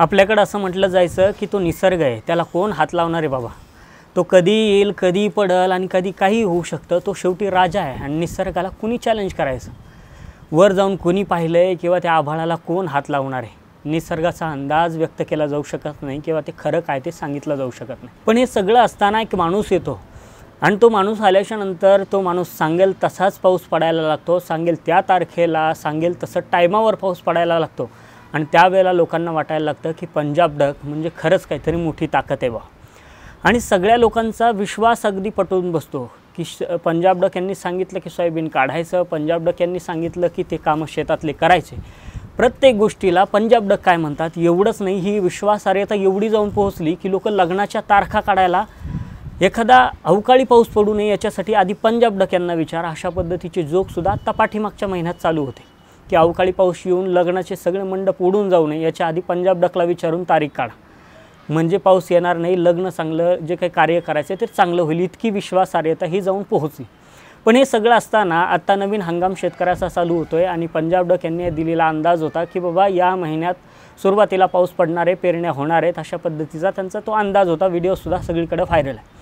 आपल्याकडं असं म्हटलं जायचं की तो निसर्ग आहे त्याला कोण हात लावणार आहे बाबा तो कधी येईल कधी पडल आणि कधी काही होऊ शकतं तो शेवटी राजा आहे आणि निसर्गाला कुणी चॅलेंज करायचं वर जाऊन कोणी पाहिलं आहे किंवा त्या आभाळाला कोण हात लावणार आहे निसर्गाचा अंदाज व्यक्त केला जाऊ शकत नाही किंवा ते खरं काय ते सांगितलं जाऊ शकत नाही पण हे सगळं असताना एक माणूस येतो आणि तो माणूस आल्याच्या नंतर तो माणूस सांगेल तसाच पाऊस पडायला लागतो सांगेल त्या तारखेला सांगेल तसं टायमावर पाऊस पडायला लागतो आणि त्यावेळेला लोकांना वाटायला लागतं की पंजाब डक म्हणजे खरंच काहीतरी मोठी ताकद आहे बा आणि सगळ्या लोकांचा विश्वास अगदी पटवून बसतो की श पंजाब डक यांनी सांगितलं की सोयाबीन काढायचं पंजाब डक यांनी सांगितलं की ते कामं शेतातले करायचे प्रत्येक गोष्टीला पंजाब डक काय म्हणतात एवढंच नाही ही विश्वासार्हता एवढी जाऊन पोहोचली की लोक लग्नाच्या तारखा काढायला एखादा अवकाळी पाऊस पडू नये याच्यासाठी आधी पंजाब डक यांना विचार अशा पद्धतीचे जोकसुद्धा तपाठीमागच्या महिन्यात चालू होते की अवकाळी पाऊस येऊन लग्नाचे सगळे मंडप उडून जाऊ नये याच्या आधी पंजाब डकला विचारून तारीख काढा म्हणजे पाऊस येणार नाही लग्न चांगलं जे काही कार्य करायचं ते चांगलं होईल इतकी विश्वासार्हता ही जाऊन पोहोचली पण हे सगळं असताना आत्ता नवीन हंगाम शेतकऱ्याचा चालू होतो आहे आणि पंजाब डक यांनी दिलेला अंदाज होता की बाबा या महिन्यात सुरुवातीला पाऊस पडणार आहे पेरण्या होणार आहेत अशा पद्धतीचा त्यांचा तो अंदाज होता व्हिडिओसुद्धा सगळीकडे व्हायरल आहे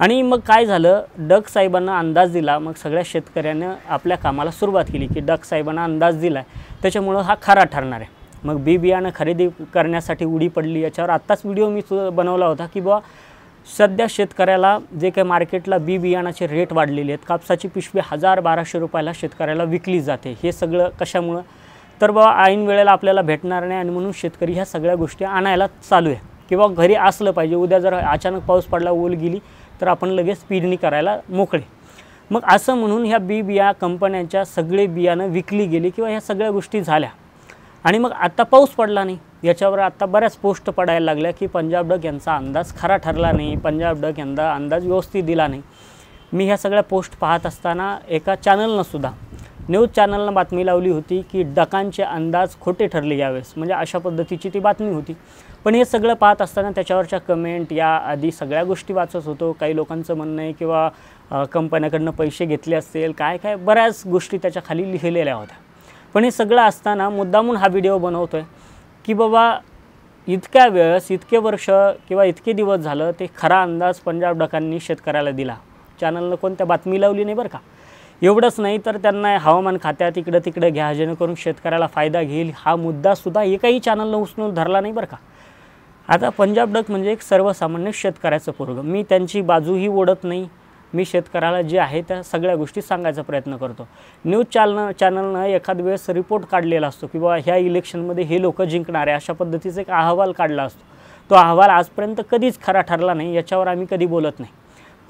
आणि मग काय झालं डग साहेबांना अंदाज दिला मग सगळ्या शेतकऱ्यानं आपल्या कामाला सुरुवात केली की डग साहेबांना अंदाज दिला आहे त्याच्यामुळं हा खरा ठरणार आहे मग बी बियाणं खरेदी करण्यासाठी उडी पडली याच्यावर आत्ताच व्हिडिओ मी बनवला होता की बुवा सध्या शेतकऱ्याला जे काही मार्केटला बी बियाणाचे रेट वाढलेले आहेत कापसाची पिशवी हजार बाराशे रुपयाला शेतकऱ्याला विकली जाते हे सगळं कशामुळं तर बाबा ऐन वेळेला आपल्याला भेटणार नाही आणि म्हणून शेतकरी ह्या सगळ्या गोष्टी आणायला चालू आहे किंवा घरी असलं पाहिजे उद्या जर अचानक पाऊस पडला ओल गेली तर आपण लगेच स्पीडनी करायला मोकळे मग असं म्हणून ह्या बी बिया कंपन्यांच्या सगळे बियाणं विकली गेली किंवा ह्या सगळ्या गोष्टी झाल्या आणि मग आत्ता पाऊस पडला नाही याच्यावर आत्ता बऱ्याच पोस्ट पडायला लागल्या की पंजाब डक यांचा अंदाज खरा ठरला नाही पंजाब डक यांना अंदाज व्यवस्थित दिला नाही मी ह्या सगळ्या पोस्ट पाहत असताना एका चॅनलनंसुद्धा न्यूज चॅनलनं बातमी लावली होती की डकांचे अंदाज खोटे ठरले यावेळेस म्हणजे अशा पद्धतीची ती बातमी होती पण हे सगळं पाहत असताना त्याच्यावरच्या कमेंट या आधी सगळ्या गोष्टी वाचत होतो काही लोकांचं म्हणणं आहे किंवा कंपन्याकडनं पैसे घेतले असतील काय काय बऱ्याच गोष्टी त्याच्या खाली लिहिलेल्या होत्या पण हे सगळं असताना मुद्दामून हा व्हिडिओ बनवतो आहे की बाबा इतक्या वेळेस इतके वर्ष किंवा इतके दिवस झालं ते खरा अंदाज पंजाब डकांनी शेतकऱ्याला दिला चॅनलनं कोणत्या बातमी लावली नाही बरं का एवढंच नाही तर त्यांना हवामान खात्यात इकडं तिकडं घ्या जेणेकरून शेतकऱ्याला फायदा घेईल हा मुद्दासुद्धा एकाही चॅनलनं उचलून धरला नाही बरं का आता पंजाब डक म्हणजे एक सर्वसामान्य शेतकऱ्याचं पोरग मी त्यांची बाजूही ओढत नाही मी शेतकऱ्याला जे आहे त्या सगळ्या गोष्टी सांगायचा प्रयत्न करतो न्यूज चॅनल चॅनलनं एखाद वेळेस रिपोर्ट काढलेला असतो की बाबा ह्या इलेक्शनमध्ये हे लोक जिंकणारे अशा पद्धतीचा एक अहवाल काढला असतो तो अहवाल आजपर्यंत कधीच खरा ठरला नाही याच्यावर आम्ही कधी बोलत नाही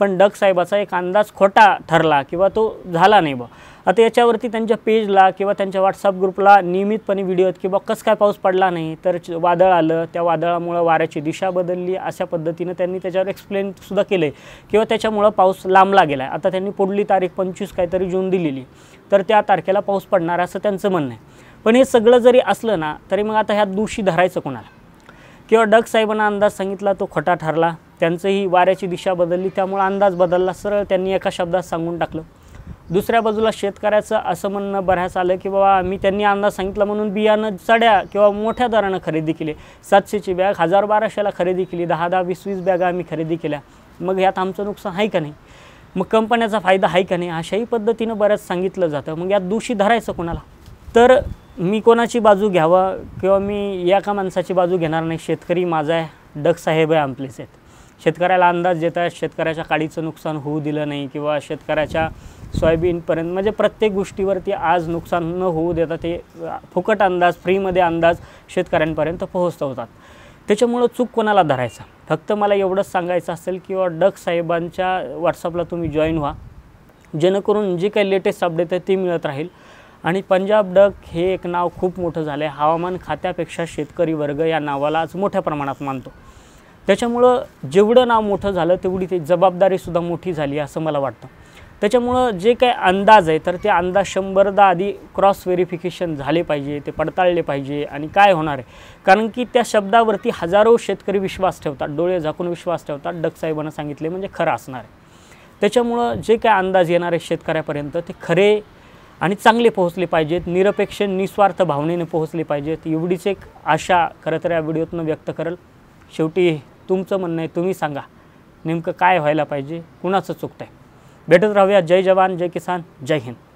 पण डग साहेबाचा एक अंदाज खोटा ठरला किंवा तो झाला नाही बा आता याच्यावरती त्यांच्या पेजला किंवा त्यांच्या व्हॉट्सअप ग्रुपला नियमितपणे व्हिडिओ आहेत की बा कसं काय पाऊस पडला नाही तर वादळ आलं त्या वादळामुळं वाऱ्याची दिशा बदलली अशा पद्धतीनं त्यांनी त्याच्यावर एक्सप्लेनसुद्धा केलं आहे किंवा त्याच्यामुळं पाऊस लांबला गेला आहे आता त्यांनी पुढली तारीख पंचवीस काहीतरी जून दिलेली तर त्या तारखेला पाऊस पडणार असं त्यांचं म्हणणं आहे पण हे सगळं जरी असलं ना तरी मग आता ह्या दोषी धरायचं कोणाला किंवा डग साहेबांना अंदाज सांगितला तो खोटा ठरला त्यांचंही वाऱ्याची दिशा बदलली त्यामुळं अंदाज बदलला सरळ त्यांनी एका शब्दात सांगून टाकलं दुसऱ्या बाजूला शेतकऱ्याचं असं म्हणणं बऱ्याच आलं की बाबा मी त्यांनी अंदाज सांगितला म्हणून बियाणं चढ्या किंवा मोठ्या दरानं खरेदी केली सातशेची बॅग हजार बाराशेला खरेदी केली दहा दहा वीस वीस बॅगा आम्ही खरेदी केल्या मग यात आमचं नुकसान आहे का नाही मग कंपन्याचा फायदा आहे का नाही अशाही पद्धतीनं बऱ्याच सांगितलं जातं मग यात दोषी धरायचं कोणाला तर मी कोणाची बाजू घ्यावं किंवा मी या का माणसाची बाजू घेणार नाही शेतकरी माझा आहे डग साहेब आहे आमलेच आहेत शेतकऱ्याला अंदाज देता शेतकऱ्याच्या काडीचं नुकसान होऊ दिलं नाही किंवा शेतकऱ्याच्या सोयाबीनपर्यंत म्हणजे प्रत्येक गोष्टीवरती आज नुकसान न होऊ देता ते फुकट अंदाज फ्रीमध्ये अंदाज शेतकऱ्यांपर्यंत पोहोचवतात त्याच्यामुळं चूक कोणाला धरायचा फक्त मला एवढंच सांगायचं असेल किंवा डक साहेबांच्या व्हॉट्सअपला तुम्ही जॉईन व्हा जेणेकरून जे काही लेटेस्ट अपडेट आहे ते मिळत राहील आणि पंजाब डक हे एक नाव खूप मोठं झालं आहे हवामान खात्यापेक्षा शेतकरी वर्ग या नावाला आज मोठ्या प्रमाणात मानतो त्याच्यामुळं जेवढं नाव मोठं झालं तेवढी ते जबाबदारीसुद्धा मोठी झाली असं मला वाटतं त्याच्यामुळं जे काय अंदाज आहे तर ते अंदाज शंभरदा आधी क्रॉस व्हेरिफिकेशन झाले पाहिजे ते पडताळले पाहिजे आणि काय होणार आहे कारण की त्या शब्दावरती हजारो शेतकरी विश्वास ठेवतात डोळे झाकून विश्वास ठेवतात डगसाहेबांना सांगितले म्हणजे खरं असणार आहे त्याच्यामुळं जे काय अंदाज येणार आहे शेतकऱ्यापर्यंत ते खरे आणि चांगले पोहोचले पाहिजेत निरपेक्ष निस्वार्थ भावनेने पोहोचले पाहिजेत एवढीच एक आशा खरं तर या व्हिडिओतनं व्यक्त करेल शेवटी तुमचं म्हणणं आहे तुम्ही सांगा नेमकं काय व्हायला पाहिजे कुणाचं चुकतं आहे भेटत राहूया जय जवान जय किसान जय हिंद